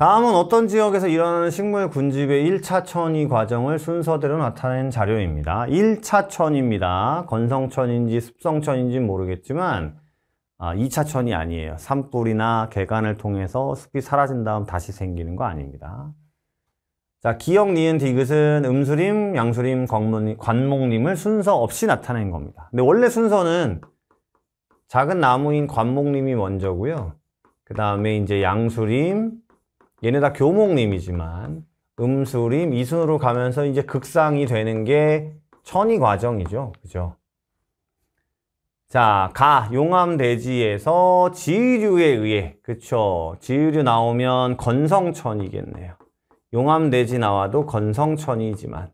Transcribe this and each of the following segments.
다음은 어떤 지역에서 일어나는 식물 군집의 1차 천이 과정을 순서대로 나타낸 자료입니다. 1차 천입니다. 건성천인지 습성천인지 모르겠지만 아, 2차 천이 아니에요. 산불이나 개간을 통해서 숲이 사라진 다음 다시 생기는 거 아닙니다. 자, 기억 니은, 디귿은 음수림, 양수림, 관목님을 순서 없이 나타낸 겁니다. 근데 원래 순서는 작은 나무인 관목님이 먼저고요. 그 다음에 이제 양수림, 얘네 다 교목님이지만 음수림 이순으로 가면서 이제 극상이 되는 게 천이 과정이죠. 그죠? 자, 가, 용암대지에서 지류에 의해, 그쵸. 지류 나오면 건성천이겠네요. 용암대지 나와도 건성천이지만.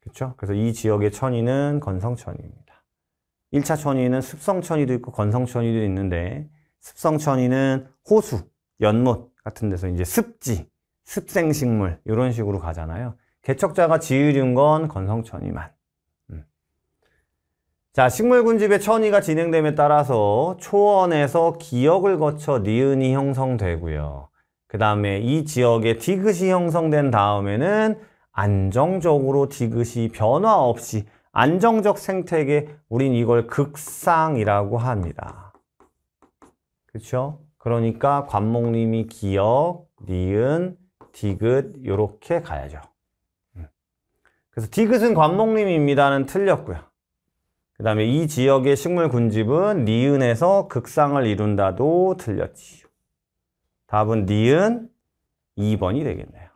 그쵸? 그래서 이 지역의 천이는 건성천입니다. 1차 천이는 습성천이도 있고 건성천이도 있는데, 습성천이는 호수, 연못 같은 데서 이제 습지, 습생식물 이런 식으로 가잖아요. 개척자가 지으륜건 건성천이만. 음. 자, 식물군집의 천이가 진행됨에 따라서 초원에서 기역을 거쳐 니은이 형성되고요. 그 다음에 이 지역에 디귿이 형성된 다음에는 안정적으로 디귿이 변화 없이 안정적 생태계, 우린 이걸 극상이라고 합니다. 그렇죠? 그러니까 관목님이 기역, 니은, 디귿 이렇게 가야죠. 음. 그래서 디귿은 관목님입니다는 틀렸고요. 그 다음에 이 지역의 식물 군집은 니은에서 극상을 이룬다도 틀렸지요. 답은 니은 2번이 되겠네요.